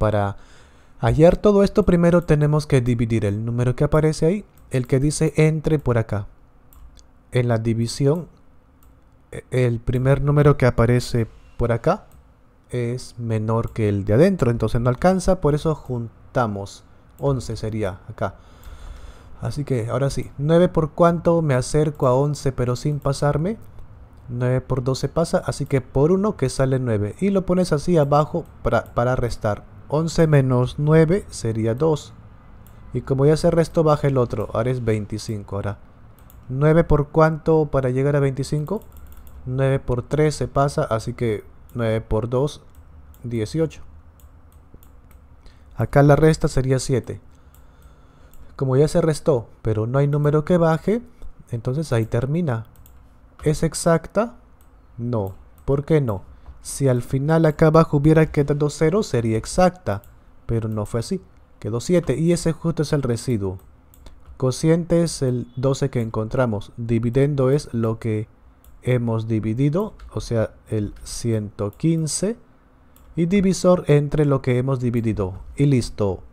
Para hallar todo esto primero tenemos que dividir el número que aparece ahí, el que dice entre por acá. En la división, e-, el primer número que aparece por acá es menor que el de adentro, entonces no alcanza, por eso juntamos. 11 sería acá. Así que ahora sí, 9 por cuánto me acerco a 11 pero sin pasarme. 9 por 12 pasa, así que por 1 que sale 9. Y lo pones así abajo para, para restar. 11 menos 9 sería 2. Y como ya se restó, baja el otro. Ahora es 25. Ahora, 9 por cuánto para llegar a 25? 9 por 3 se pasa, así que 9 por 2, 18. Acá la resta sería 7. Como ya se restó, pero no hay número que baje, entonces ahí termina. ¿Es exacta? No. ¿Por qué no? Si al final acá abajo hubiera quedado 0 sería exacta, pero no fue así. Quedó 7 y ese justo es el residuo. Cociente es el 12 que encontramos. Dividendo es lo que hemos dividido, o sea, el 115. Y divisor entre lo que hemos dividido. Y listo.